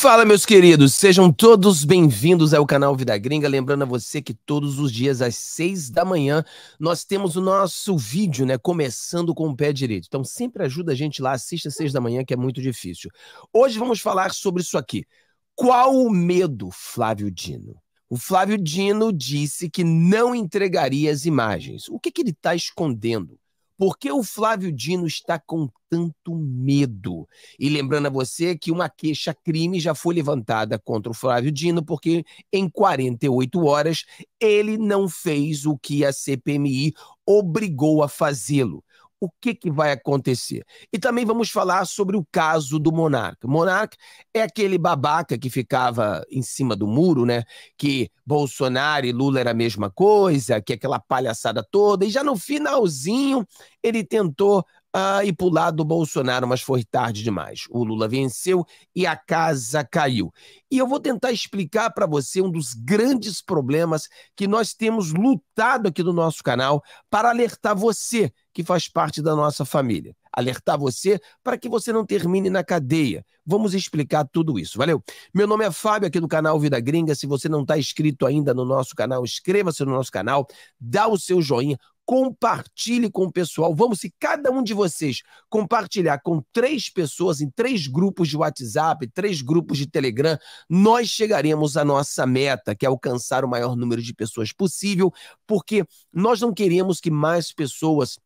Fala, meus queridos, sejam todos bem-vindos ao canal Vida Gringa. Lembrando a você que todos os dias às seis da manhã nós temos o nosso vídeo, né? Começando com o pé direito. Então sempre ajuda a gente lá, assista às seis da manhã, que é muito difícil. Hoje vamos falar sobre isso aqui. Qual o medo, Flávio Dino? O Flávio Dino disse que não entregaria as imagens. O que, que ele está escondendo? Por que o Flávio Dino está com tanto medo? E lembrando a você que uma queixa-crime já foi levantada contra o Flávio Dino, porque em 48 horas ele não fez o que a CPMI obrigou a fazê-lo o que, que vai acontecer. E também vamos falar sobre o caso do Monarca. Monarca é aquele babaca que ficava em cima do muro, né? Que Bolsonaro e Lula era a mesma coisa, que aquela palhaçada toda, e já no finalzinho ele tentou ah, e pular do Bolsonaro, mas foi tarde demais. O Lula venceu e a casa caiu. E eu vou tentar explicar para você um dos grandes problemas que nós temos lutado aqui no nosso canal para alertar você que faz parte da nossa família. Alertar você para que você não termine na cadeia. Vamos explicar tudo isso, valeu? Meu nome é Fábio, aqui do canal Vida Gringa. Se você não está inscrito ainda no nosso canal, inscreva-se no nosso canal, dá o seu joinha, compartilhe com o pessoal. Vamos, se cada um de vocês compartilhar com três pessoas em três grupos de WhatsApp, três grupos de Telegram, nós chegaremos à nossa meta, que é alcançar o maior número de pessoas possível, porque nós não queremos que mais pessoas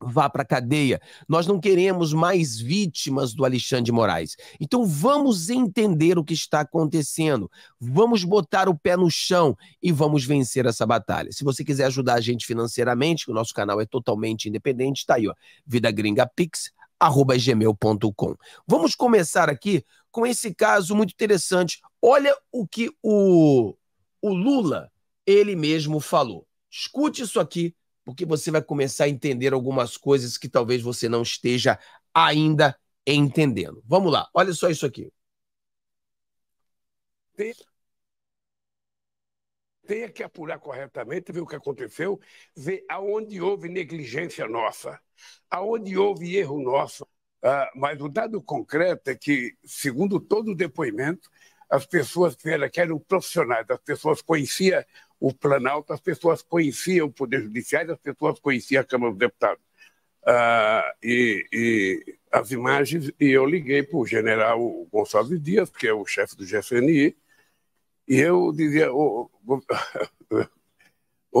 vá para a cadeia. Nós não queremos mais vítimas do Alexandre de Moraes. Então vamos entender o que está acontecendo. Vamos botar o pé no chão e vamos vencer essa batalha. Se você quiser ajudar a gente financeiramente, o nosso canal é totalmente independente, está aí, ó, Vida Gringa gmail.com. Vamos começar aqui com esse caso muito interessante. Olha o que o, o Lula, ele mesmo falou. Escute isso aqui porque você vai começar a entender algumas coisas que talvez você não esteja ainda entendendo. Vamos lá, olha só isso aqui. Tem, tenha que apurar corretamente, ver o que aconteceu, ver aonde houve negligência nossa, aonde houve erro nosso. Ah, mas o dado concreto é que, segundo todo o depoimento, as pessoas que eram profissionais, as pessoas conheciam o Planalto, as pessoas conheciam o Poder Judiciário, as pessoas conheciam a Câmara dos Deputados. Ah, e, e, as imagens, e eu liguei para o general Gonçalves Dias, que é o chefe do GFNI, e eu dizia, ô,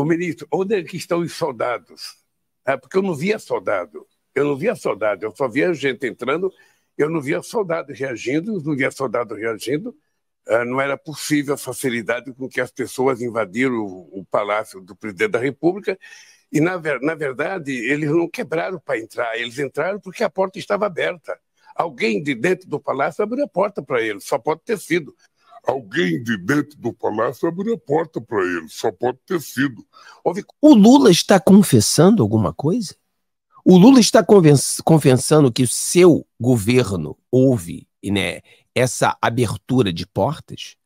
ministro, onde é que estão os soldados? É, porque eu não via soldado, eu não via soldado, eu só via gente entrando, eu não via soldado reagindo, não via soldado reagindo, ah, não era possível a facilidade com que as pessoas invadiram o, palácio do presidente da República. E, na, na verdade, eles não quebraram para entrar, eles entraram porque a porta estava aberta. Alguém de dentro do palácio abriu a porta para eles, só pode ter sido. Alguém de dentro do palácio abriu a porta para eles, só pode ter sido. Houve... O Lula está confessando alguma coisa? O Lula está confessando que o seu governo houve né, essa abertura de portas?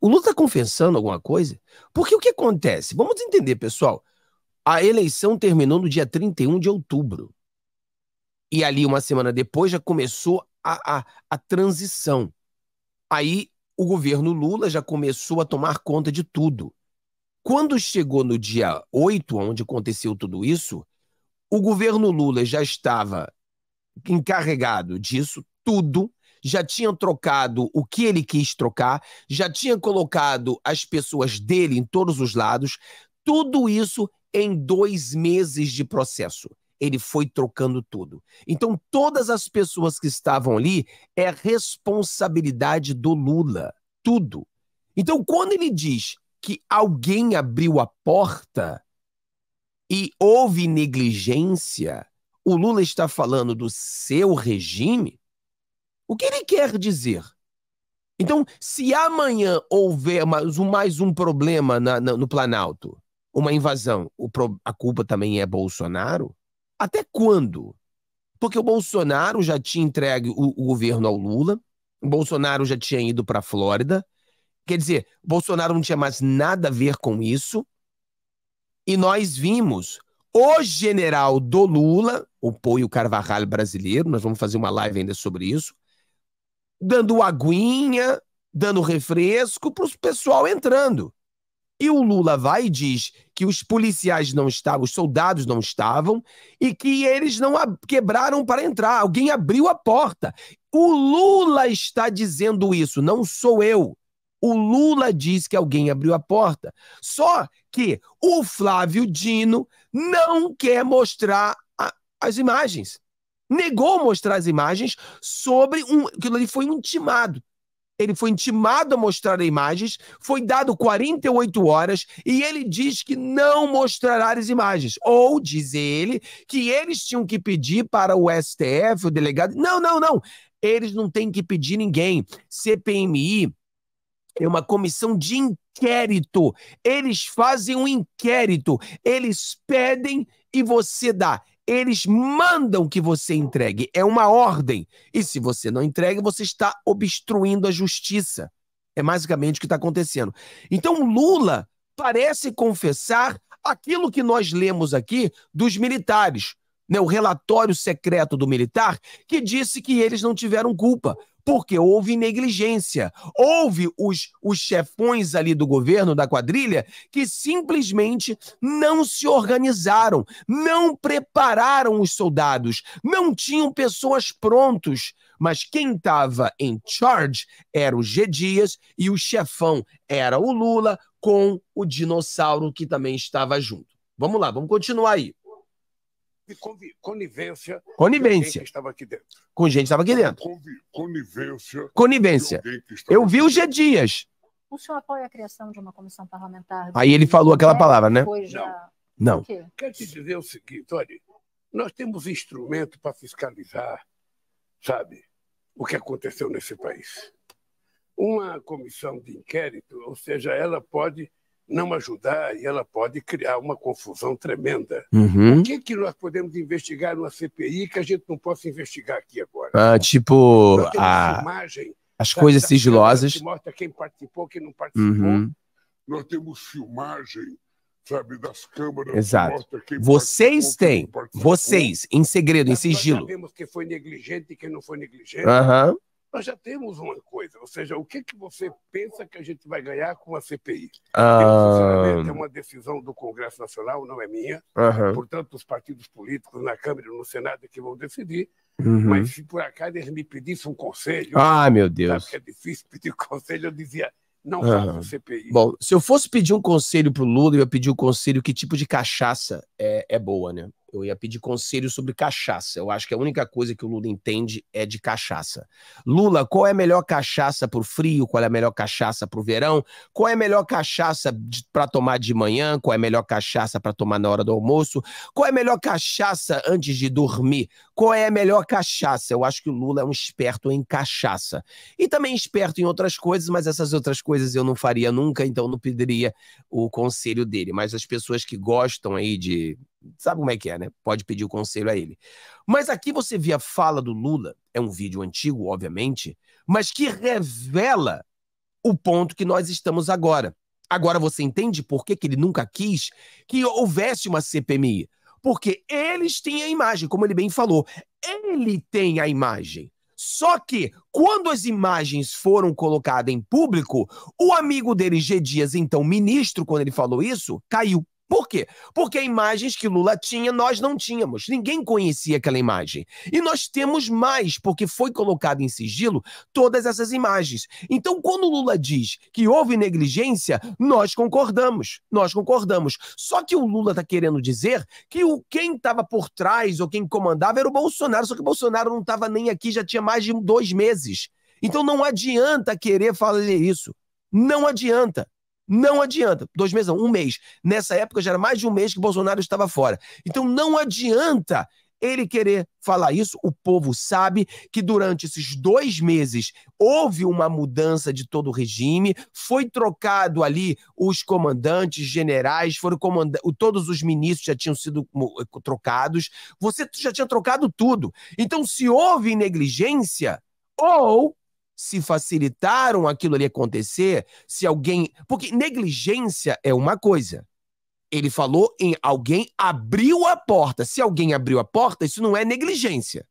O Lula está confessando alguma coisa? Porque o que acontece? Vamos entender, pessoal. A eleição terminou no dia 31 de outubro. E ali, uma semana depois, já começou a, a, a transição. Aí, o governo Lula já começou a tomar conta de tudo. Quando chegou no dia 8, onde aconteceu tudo isso, o governo Lula já estava encarregado disso tudo, já tinha trocado o que ele quis trocar, já tinha colocado as pessoas dele em todos os lados, tudo isso em dois meses de processo. Ele foi trocando tudo. Então, todas as pessoas que estavam ali é responsabilidade do Lula. Tudo. Então, quando ele diz que alguém abriu a porta e houve negligência, o Lula está falando do seu regime, o que ele quer dizer? Então, se amanhã houver mais um, mais um problema na, na, no Planalto, uma invasão, pro, a culpa também é Bolsonaro? Até quando? Porque o Bolsonaro já tinha entregue o, o governo ao Lula, o Bolsonaro já tinha ido para a Flórida, quer dizer, Bolsonaro não tinha mais nada a ver com isso, e nós vimos o general do Lula, o Poio Carvajal brasileiro, nós vamos fazer uma live ainda sobre isso, dando aguinha, dando refresco para o pessoal entrando. E o Lula vai e diz que os policiais não estavam, os soldados não estavam e que eles não quebraram para entrar, alguém abriu a porta. O Lula está dizendo isso, não sou eu. O Lula diz que alguém abriu a porta. Só que o Flávio Dino não quer mostrar a, as imagens negou mostrar as imagens sobre um. Aquilo ali foi intimado. Ele foi intimado a mostrar as imagens, foi dado 48 horas e ele diz que não mostrará as imagens. Ou, diz ele, que eles tinham que pedir para o STF, o delegado. Não, não, não. Eles não têm que pedir ninguém. CPMI é uma comissão de inquérito. Eles fazem um inquérito. Eles pedem e você dá. Eles mandam que você entregue, é uma ordem. E se você não entrega, você está obstruindo a justiça. É basicamente o que está acontecendo. Então, Lula parece confessar aquilo que nós lemos aqui dos militares, né, o relatório secreto do militar, que disse que eles não tiveram culpa, porque houve negligência. Houve os, os chefões ali do governo, da quadrilha, que simplesmente não se organizaram, não prepararam os soldados, não tinham pessoas prontos. Mas quem estava em charge era o G. Dias e o chefão era o Lula com o dinossauro que também estava junto. Vamos lá, vamos continuar aí de conivência. Conivência. estava aqui dentro. Com gente que estava aqui dentro. Conivência. Conivência. Eu vi o G Dias. O senhor apoia a criação de uma comissão parlamentar? Aí ele falou aquela palavra, né? Não. Não. Quer te dizer o seguinte, olha, nós temos instrumento para fiscalizar, sabe, o que aconteceu nesse país. Uma comissão de inquérito, ou seja, ela pode não ajudar e ela pode criar uma confusão tremenda. Uhum. O que, é que nós podemos investigar numa CPI que a gente não possa investigar aqui agora? Ah, tipo, a... filmagem as coisas sigilosas. Que mostra quem participou, quem não participou. Uhum. Nós temos filmagem, sabe, das câmaras. Exato. vocês têm, vocês, em segredo, em sigilo. Nós sabemos quem foi negligente e quem não foi negligente. Aham. Uhum nós já temos uma coisa, ou seja, o que, que você pensa que a gente vai ganhar com a CPI? Ah. é uma decisão do Congresso Nacional, não é minha, uhum. portanto, os partidos políticos na Câmara e no Senado é que vão decidir, uhum. mas se por acaso eles me pedissem um conselho, ah, meu Deus. sabe que é difícil pedir conselho, eu dizia, não faça uhum. CPI. Bom, se eu fosse pedir um conselho para o Lula, eu ia pedir um conselho que tipo de cachaça é, é boa, né? Eu ia pedir conselho sobre cachaça. Eu acho que a única coisa que o Lula entende é de cachaça. Lula, qual é a melhor cachaça para o frio? Qual é a melhor cachaça para o verão? Qual é a melhor cachaça para tomar de manhã? Qual é a melhor cachaça para tomar na hora do almoço? Qual é a melhor cachaça antes de dormir? Qual é a melhor cachaça? Eu acho que o Lula é um esperto em cachaça. E também esperto em outras coisas, mas essas outras coisas eu não faria nunca, então não pediria o conselho dele. Mas as pessoas que gostam aí de sabe como é que é, né? Pode pedir o conselho a ele. Mas aqui você vê a fala do Lula, é um vídeo antigo, obviamente, mas que revela o ponto que nós estamos agora. Agora você entende por que, que ele nunca quis que houvesse uma CPMI? Porque eles têm a imagem, como ele bem falou, ele tem a imagem. Só que, quando as imagens foram colocadas em público, o amigo dele, G. Dias, então ministro, quando ele falou isso, caiu. Por quê? Porque imagens que Lula tinha, nós não tínhamos. Ninguém conhecia aquela imagem. E nós temos mais, porque foi colocado em sigilo todas essas imagens. Então, quando Lula diz que houve negligência, nós concordamos. Nós concordamos. Só que o Lula está querendo dizer que o, quem estava por trás ou quem comandava era o Bolsonaro, só que o Bolsonaro não estava nem aqui, já tinha mais de dois meses. Então não adianta querer falar isso. Não adianta. Não adianta. Dois meses, não, um mês. Nessa época já era mais de um mês que Bolsonaro estava fora. Então não adianta ele querer falar isso, o povo sabe que durante esses dois meses houve uma mudança de todo o regime, foi trocado ali os comandantes, generais, foram comanda todos os ministros já tinham sido trocados, você já tinha trocado tudo. Então, se houve negligência, ou se facilitaram aquilo ali acontecer, se alguém. Porque negligência é uma coisa. Ele falou em alguém abriu a porta. Se alguém abriu a porta, isso não é negligência.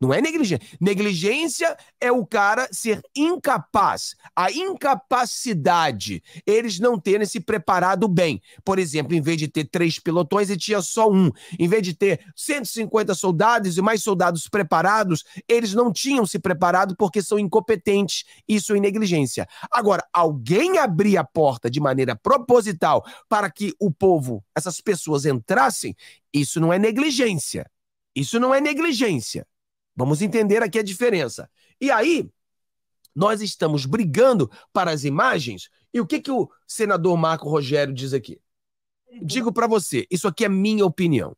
Não é negligência. Negligência é o cara ser incapaz, a incapacidade, eles não terem se preparado bem. Por exemplo, em vez de ter três pelotões, ele tinha só um. Em vez de ter 150 soldados e mais soldados preparados, eles não tinham se preparado porque são incompetentes. Isso é negligência. Agora, alguém abrir a porta de maneira proposital para que o povo, essas pessoas entrassem, isso não é negligência. Isso não é negligência. Vamos entender aqui a diferença. E aí, nós estamos brigando para as imagens. E o que, que o senador Marco Rogério diz aqui? Digo para você, isso aqui é minha opinião.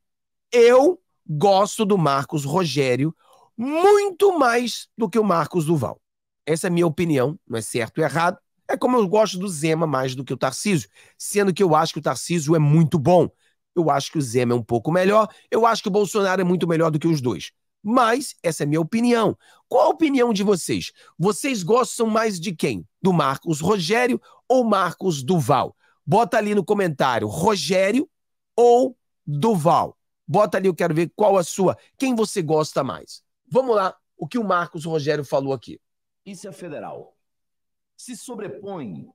Eu gosto do Marcos Rogério muito mais do que o Marcos Duval. Essa é a minha opinião, não é certo ou errado. É como eu gosto do Zema mais do que o Tarcísio, sendo que eu acho que o Tarcísio é muito bom. Eu acho que o Zema é um pouco melhor. Eu acho que o Bolsonaro é muito melhor do que os dois. Mas essa é minha opinião. Qual a opinião de vocês? Vocês gostam mais de quem? Do Marcos Rogério ou Marcos Duval? Bota ali no comentário Rogério ou Duval. Bota ali, eu quero ver qual a sua, quem você gosta mais. Vamos lá, o que o Marcos Rogério falou aqui. Isso é federal. Se sobrepõe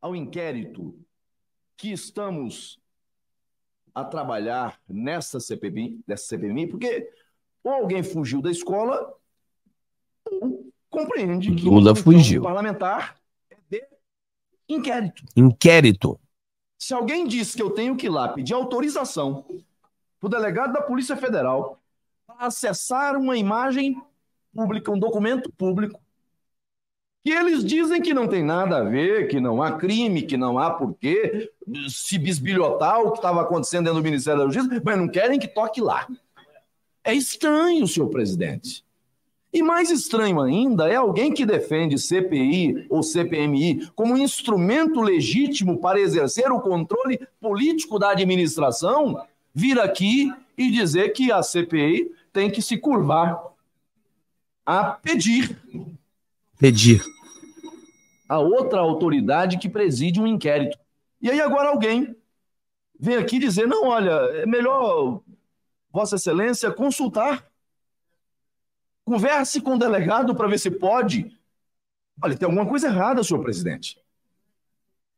ao inquérito que estamos a trabalhar nessa CPMI, nessa CPMI porque ou alguém fugiu da escola, ou compreende que Lula fugiu. parlamentar é de inquérito. Inquérito. Se alguém diz que eu tenho que ir lá pedir autorização para o delegado da Polícia Federal para acessar uma imagem pública, um documento público, que eles dizem que não tem nada a ver, que não há crime, que não há porquê se bisbilhotar o que estava acontecendo dentro do Ministério da Justiça, mas não querem que toque lá. É estranho, senhor presidente. E mais estranho ainda é alguém que defende CPI ou CPMI como instrumento legítimo para exercer o controle político da administração, vir aqui e dizer que a CPI tem que se curvar a pedir. Pedir. A outra autoridade que preside um inquérito. E aí agora alguém vem aqui dizer: não, olha, é melhor Vossa Excelência consultar. Converse com o delegado para ver se pode. Olha, tem alguma coisa errada, senhor presidente.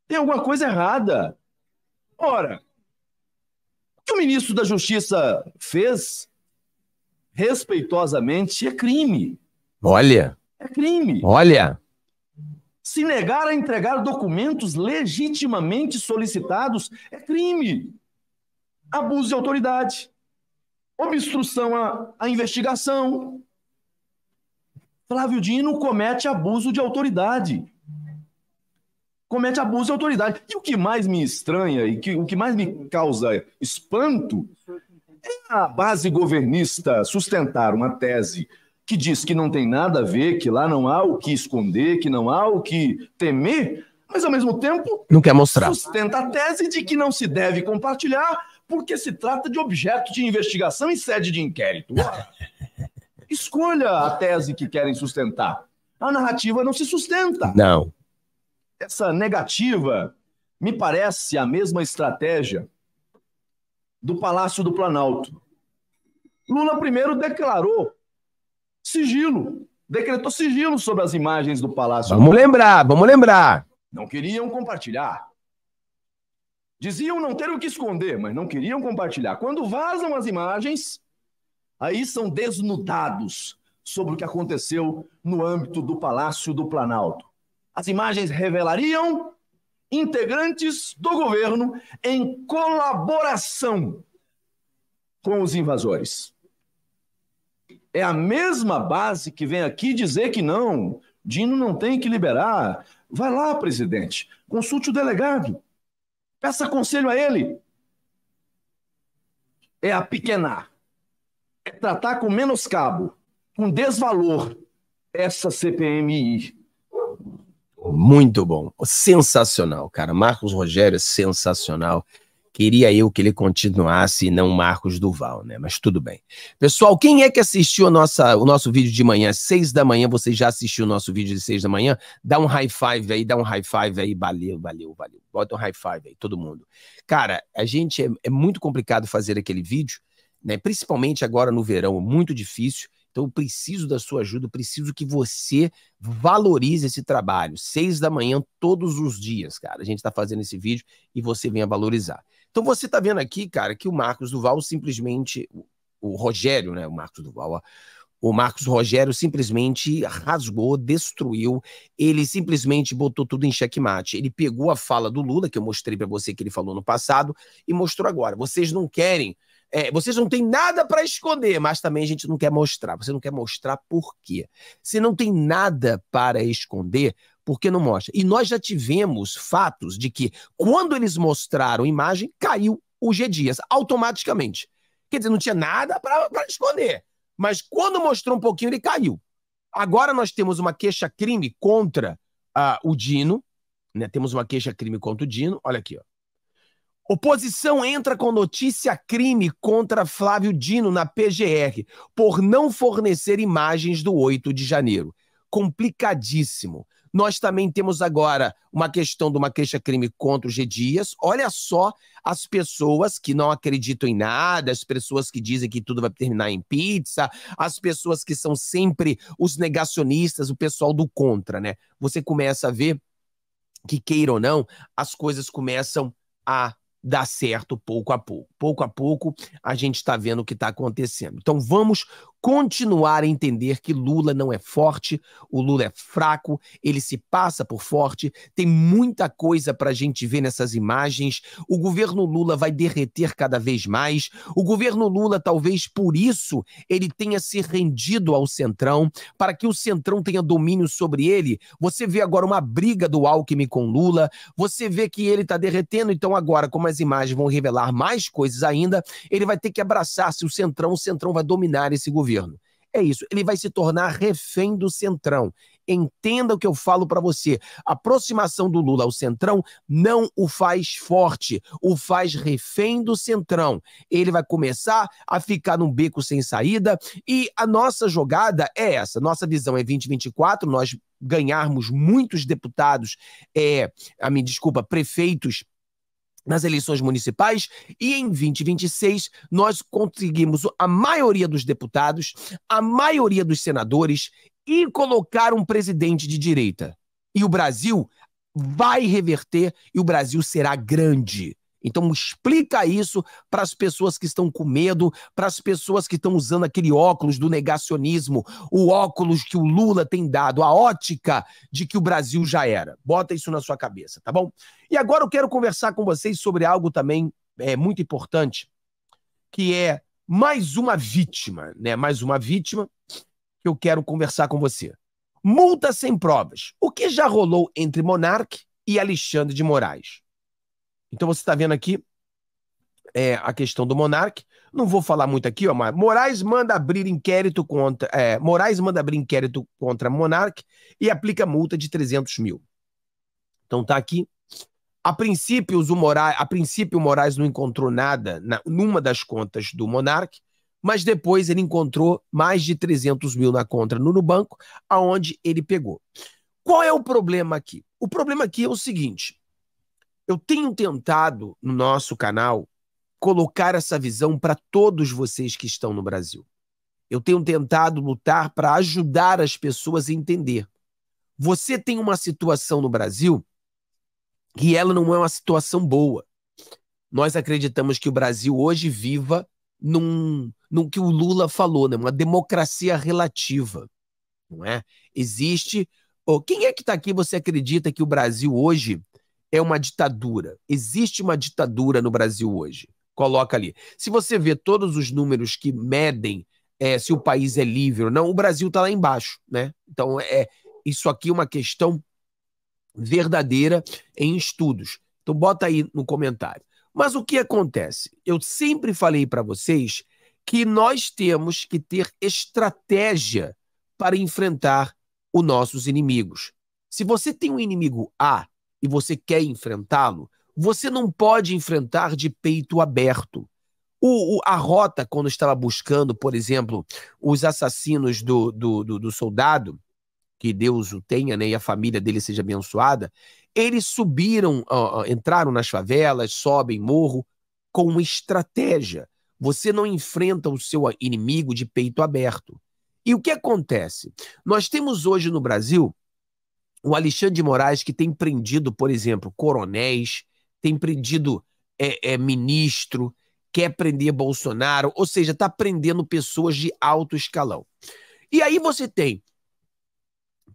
Tem alguma coisa errada. Ora, o que o ministro da Justiça fez, respeitosamente, é crime. Olha. É crime. Olha. Se negar a entregar documentos legitimamente solicitados é crime. Abuso de autoridade obstrução à, à investigação. Flávio Dino comete abuso de autoridade. Comete abuso de autoridade. E o que mais me estranha e que, o que mais me causa espanto é a base governista sustentar uma tese que diz que não tem nada a ver, que lá não há o que esconder, que não há o que temer, mas ao mesmo tempo não quer mostrar. Sustenta a tese de que não se deve compartilhar porque se trata de objeto de investigação em sede de inquérito. escolha a tese que querem sustentar. A narrativa não se sustenta. Não. Essa negativa me parece a mesma estratégia do Palácio do Planalto. Lula primeiro declarou sigilo, decretou sigilo sobre as imagens do Palácio. Vamos lembrar, vamos lembrar. Não queriam compartilhar. Diziam não ter o que esconder, mas não queriam compartilhar. Quando vazam as imagens, aí são desnudados sobre o que aconteceu no âmbito do Palácio do Planalto. As imagens revelariam integrantes do governo em colaboração com os invasores. É a mesma base que vem aqui dizer que não, Dino não tem que liberar. Vai lá, presidente, consulte o delegado. Peça conselho a ele. É apiquenar, É tratar com menos cabo, com desvalor essa CPMI. Muito bom. Sensacional, cara. Marcos Rogério é sensacional. Queria eu que ele continuasse e não Marcos Duval, né? Mas tudo bem. Pessoal, quem é que assistiu a nossa, o nosso vídeo de manhã, seis da manhã? Você já assistiu o nosso vídeo de seis da manhã? Dá um high five aí, dá um high five aí. Valeu, valeu, valeu. Bota um high five aí, todo mundo. Cara, a gente é, é muito complicado fazer aquele vídeo, né? Principalmente agora no verão, muito difícil. Então eu preciso da sua ajuda, eu preciso que você valorize esse trabalho. Seis da manhã, todos os dias, cara. A gente está fazendo esse vídeo e você venha valorizar. Então você está vendo aqui, cara, que o Marcos Duval simplesmente, o Rogério, né? O Marcos Duval, o Marcos Rogério simplesmente rasgou, destruiu, ele simplesmente botou tudo em xeque-mate. Ele pegou a fala do Lula, que eu mostrei para você que ele falou no passado, e mostrou agora. Vocês não querem, é, vocês não têm nada para esconder, mas também a gente não quer mostrar. Você não quer mostrar por quê? Se não tem nada para esconder, porque não mostra. E nós já tivemos fatos de que, quando eles mostraram imagem, caiu o G Dias, automaticamente. Quer dizer, não tinha nada para esconder. Mas quando mostrou um pouquinho, ele caiu. Agora nós temos uma queixa-crime contra uh, o Dino. Né? Temos uma queixa-crime contra o Dino. Olha aqui, ó. Oposição entra com notícia crime contra Flávio Dino na PGR por não fornecer imagens do 8 de janeiro. Complicadíssimo. Nós também temos agora uma questão de uma queixa-crime contra o G. Dias. Olha só as pessoas que não acreditam em nada, as pessoas que dizem que tudo vai terminar em pizza, as pessoas que são sempre os negacionistas, o pessoal do contra, né? Você começa a ver que, queira ou não, as coisas começam a dar certo pouco a pouco. Pouco a pouco, a gente está vendo o que está acontecendo. Então, vamos continuar a entender que Lula não é forte, o Lula é fraco, ele se passa por forte, tem muita coisa para a gente ver nessas imagens. O governo Lula vai derreter cada vez mais. O governo Lula, talvez por isso, ele tenha se rendido ao Centrão, para que o Centrão tenha domínio sobre ele. Você vê agora uma briga do Alckmin com Lula, você vê que ele está derretendo, então agora, como as imagens vão revelar mais coisas ainda, ele vai ter que abraçar se o Centrão, o Centrão vai dominar esse governo governo. É isso, ele vai se tornar refém do Centrão. Entenda o que eu falo para você. A aproximação do Lula ao Centrão não o faz forte, o faz refém do Centrão. Ele vai começar a ficar num beco sem saída e a nossa jogada é essa. Nossa visão é 2024, nós ganharmos muitos deputados, é, a ah, me desculpa, prefeitos nas eleições municipais e em 2026 nós conseguimos a maioria dos deputados, a maioria dos senadores e colocar um presidente de direita. E o Brasil vai reverter e o Brasil será grande. Então explica isso para as pessoas que estão com medo, para as pessoas que estão usando aquele óculos do negacionismo, o óculos que o Lula tem dado, a ótica de que o Brasil já era. Bota isso na sua cabeça, tá bom? E agora eu quero conversar com vocês sobre algo também é, muito importante, que é mais uma vítima, né? Mais uma vítima que eu quero conversar com você. Multa sem provas. O que já rolou entre Monarque e Alexandre de Moraes? Então você está vendo aqui é, a questão do Monarque. Não vou falar muito aqui, ó, mas Moraes manda abrir inquérito contra. É, Moraes manda abrir inquérito contra Monarque e aplica multa de 300 mil. Então tá aqui. A princípio, o Moraes, a princípio, o Moraes não encontrou nada na, numa das contas do Monarque, mas depois ele encontrou mais de 300 mil na conta no Nubanco, aonde ele pegou. Qual é o problema aqui? O problema aqui é o seguinte: eu tenho tentado no nosso canal colocar essa visão para todos vocês que estão no Brasil. Eu tenho tentado lutar para ajudar as pessoas a entender. Você tem uma situação no Brasil que ela não é uma situação boa. Nós acreditamos que o Brasil hoje viva num, num que o Lula falou, né? uma democracia relativa. Não é? Existe. Oh, quem é que está aqui? Você acredita que o Brasil hoje é uma ditadura. Existe uma ditadura no Brasil hoje. Coloca ali. Se você vê todos os números que medem é, se o país é livre ou não, o Brasil está lá embaixo, né? Então é, é isso aqui é uma questão verdadeira em estudos. Então bota aí no comentário. Mas o que acontece? Eu sempre falei para vocês que nós temos que ter estratégia para enfrentar os nossos inimigos. Se você tem um inimigo A, e você quer enfrentá-lo, você não pode enfrentar de peito aberto. O, o, a rota, quando estava buscando, por exemplo, os assassinos do, do, do, do soldado, que Deus o tenha né, e a família dele seja abençoada, eles subiram, uh, entraram nas favelas, sobem morro, com estratégia. Você não enfrenta o seu inimigo de peito aberto. E o que acontece? Nós temos hoje no Brasil o Alexandre de Moraes, que tem prendido, por exemplo, coronéis, tem prendido é, é, ministro, quer prender Bolsonaro, ou seja, está prendendo pessoas de alto escalão. E aí você tem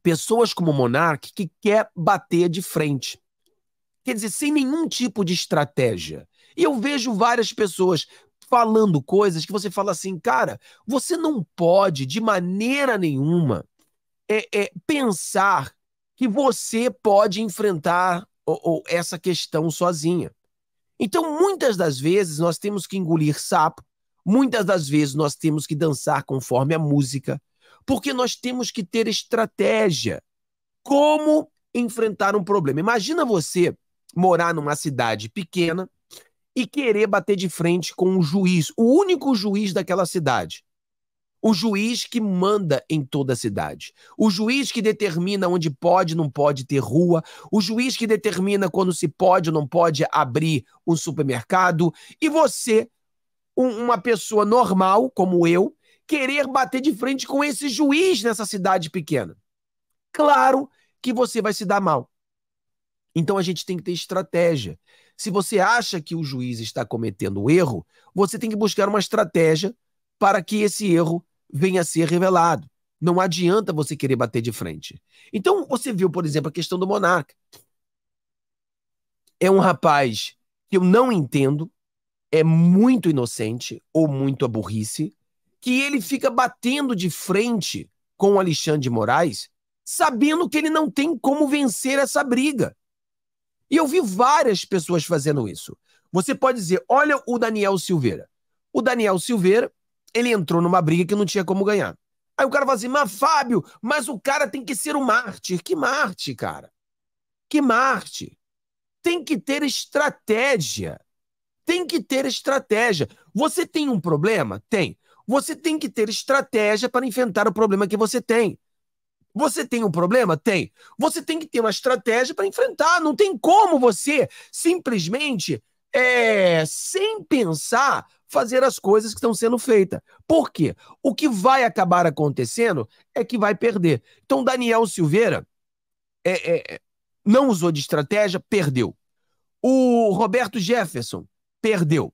pessoas como o Monark que quer bater de frente. Quer dizer, sem nenhum tipo de estratégia. E eu vejo várias pessoas falando coisas que você fala assim, cara, você não pode de maneira nenhuma é, é, pensar que você pode enfrentar ou, ou essa questão sozinha. Então, muitas das vezes nós temos que engolir sapo, muitas das vezes nós temos que dançar conforme a música, porque nós temos que ter estratégia. Como enfrentar um problema? Imagina você morar numa cidade pequena e querer bater de frente com um juiz, o único juiz daquela cidade o juiz que manda em toda a cidade, o juiz que determina onde pode e não pode ter rua, o juiz que determina quando se pode ou não pode abrir um supermercado, e você, um, uma pessoa normal como eu, querer bater de frente com esse juiz nessa cidade pequena. Claro que você vai se dar mal. Então a gente tem que ter estratégia. Se você acha que o juiz está cometendo erro, você tem que buscar uma estratégia para que esse erro venha a ser revelado. Não adianta você querer bater de frente. Então, você viu, por exemplo, a questão do monarca. É um rapaz que eu não entendo, é muito inocente ou muito a que ele fica batendo de frente com o Alexandre de Moraes, sabendo que ele não tem como vencer essa briga. E eu vi várias pessoas fazendo isso. Você pode dizer: olha o Daniel Silveira. O Daniel Silveira ele entrou numa briga que não tinha como ganhar. Aí o cara fala assim, mas Fábio, mas o cara tem que ser um mártir. Que mártir, cara? Que mártir? Tem que ter estratégia. Tem que ter estratégia. Você tem um problema? Tem. Você tem que ter estratégia para enfrentar o problema que você tem. Você tem um problema? Tem. Você tem que ter uma estratégia para enfrentar. Não tem como você simplesmente, é, sem pensar, fazer as coisas que estão sendo feitas. Por quê? O que vai acabar acontecendo é que vai perder. Então, Daniel Silveira é, é, é, não usou de estratégia, perdeu. O Roberto Jefferson perdeu.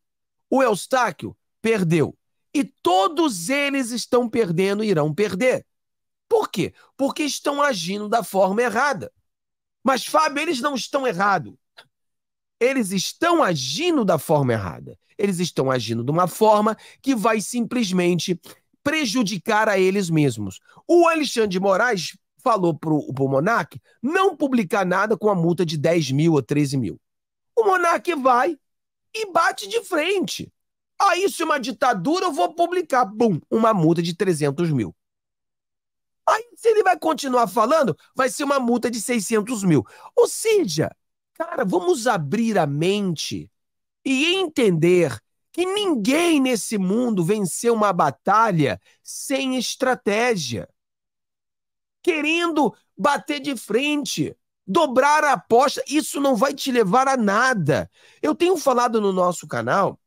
O Eustáquio perdeu. E todos eles estão perdendo e irão perder. Por quê? Porque estão agindo da forma errada. Mas, Fábio, eles não estão errados eles estão agindo da forma errada. Eles estão agindo de uma forma que vai simplesmente prejudicar a eles mesmos. O Alexandre de Moraes falou pro, o Monark não publicar nada com a multa de 10 mil ou 13 mil. O Monark vai e bate de frente. Ah, isso é uma ditadura, eu vou publicar, bum, uma multa de 300 mil. Aí, se ele vai continuar falando, vai ser uma multa de 600 mil. Ou seja, Cara, vamos abrir a mente e entender que ninguém nesse mundo venceu uma batalha sem estratégia. Querendo bater de frente, dobrar a aposta, isso não vai te levar a nada. Eu tenho falado no nosso canal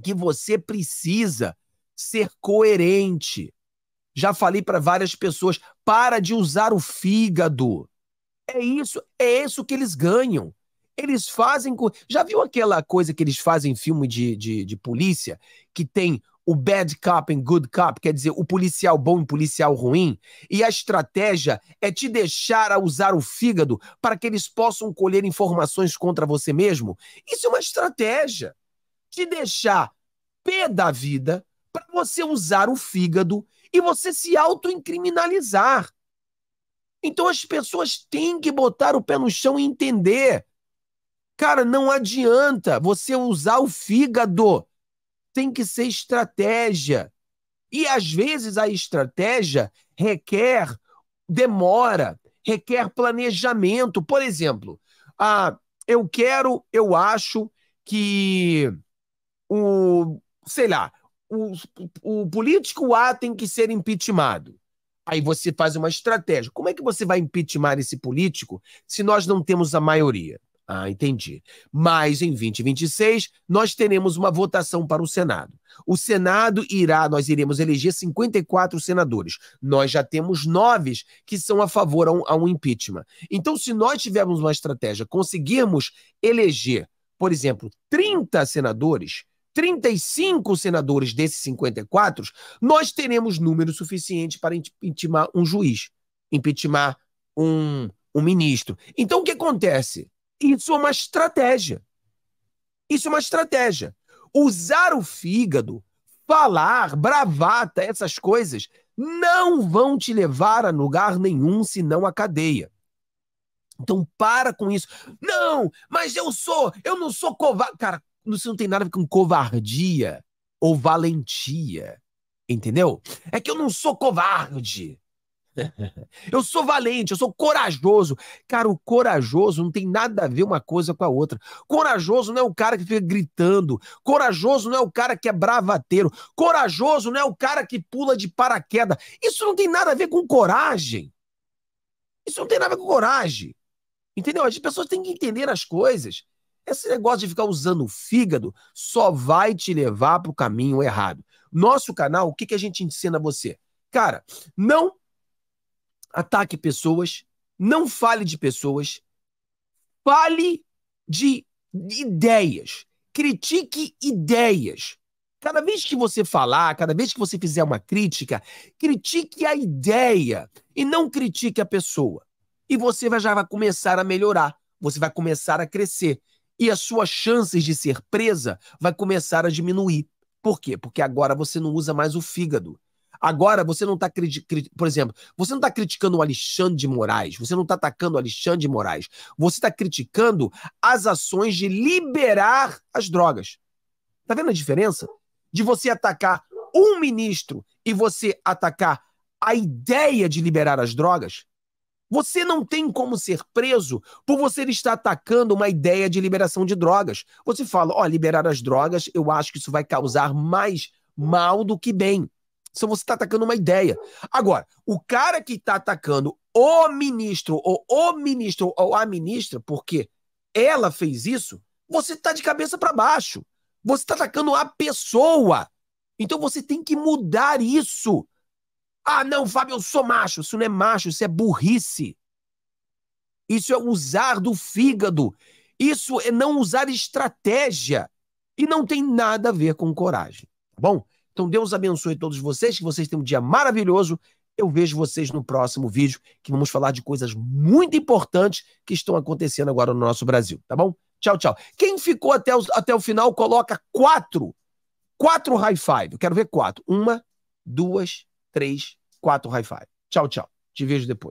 que você precisa ser coerente. Já falei para várias pessoas, para de usar o fígado. É isso, é isso que eles ganham. Eles fazem. Já viu aquela coisa que eles fazem em filme de, de, de polícia? Que tem o bad cop em good cop, quer dizer, o policial bom e policial ruim, e a estratégia é te deixar a usar o fígado para que eles possam colher informações contra você mesmo. Isso é uma estratégia. Te deixar pé da vida para você usar o fígado e você se autoincriminalizar. Então as pessoas têm que botar o pé no chão e entender Cara, não adianta você usar o fígado. Tem que ser estratégia. E às vezes a estratégia requer demora, requer planejamento. Por exemplo, ah, eu quero, eu acho que o, sei lá, o, o político A tem que ser impeachmentado. Aí você faz uma estratégia. Como é que você vai impeachmentar esse político se nós não temos a maioria? Ah, entendi. Mas em 2026 nós teremos uma votação para o Senado. O Senado irá, nós iremos eleger 54 senadores. Nós já temos nove que são a favor a um, a um impeachment. Então, se nós tivermos uma estratégia, conseguirmos eleger, por exemplo, 30 senadores, 35 senadores desses 54, nós teremos número suficiente para intimar um juiz, impeachment um, um ministro. Então, o que acontece? Isso é uma estratégia. Isso é uma estratégia. Usar o fígado, falar, bravata, essas coisas, não vão te levar a lugar nenhum senão a cadeia. Então para com isso. Não, mas eu sou, eu não sou covarde. Cara, isso não tem nada a ver com covardia ou valentia. Entendeu? É que eu não sou covarde. Eu sou valente, eu sou corajoso. Cara, o corajoso não tem nada a ver uma coisa com a outra. Corajoso não é o cara que fica gritando. Corajoso não é o cara que é bravateiro. Corajoso não é o cara que pula de paraquedas. Isso não tem nada a ver com coragem. Isso não tem nada a ver com coragem. Entendeu? As pessoas têm que entender as coisas. Esse negócio de ficar usando o fígado só vai te levar para o caminho errado. Nosso canal, o que, que a gente ensina a você? Cara, não ataque pessoas, não fale de pessoas, fale de ideias, critique ideias. Cada vez que você falar, cada vez que você fizer uma crítica, critique a ideia e não critique a pessoa. E você já vai começar a melhorar, você vai começar a crescer. E as suas chances de ser presa vai começar a diminuir. Por quê? Porque agora você não usa mais o fígado. Agora, você não está por exemplo, você não está criticando o Alexandre de Moraes, você não está atacando o Alexandre de Moraes, você está criticando as ações de liberar as drogas. Tá vendo a diferença? De você atacar um ministro e você atacar a ideia de liberar as drogas? Você não tem como ser preso por você estar atacando uma ideia de liberação de drogas. Você fala, ó, oh, liberar as drogas, eu acho que isso vai causar mais mal do que bem. Só você está atacando uma ideia. Agora, o cara que está atacando o ministro, ou o ministro, ou a ministra, porque ela fez isso, você está de cabeça para baixo. Você está atacando a pessoa. Então você tem que mudar isso. Ah, não, Fábio, eu sou macho. Isso não é macho, isso é burrice. Isso é usar do fígado. Isso é não usar estratégia. E não tem nada a ver com coragem. Tá bom? Então Deus abençoe todos vocês, que vocês tenham um dia maravilhoso. Eu vejo vocês no próximo vídeo, que vamos falar de coisas muito importantes que estão acontecendo agora no nosso Brasil, tá bom? Tchau, tchau. Quem ficou até o, até o final, coloca quatro. Quatro high five. Eu quero ver quatro. Uma, duas, três, quatro high five. Tchau, tchau. Te vejo depois.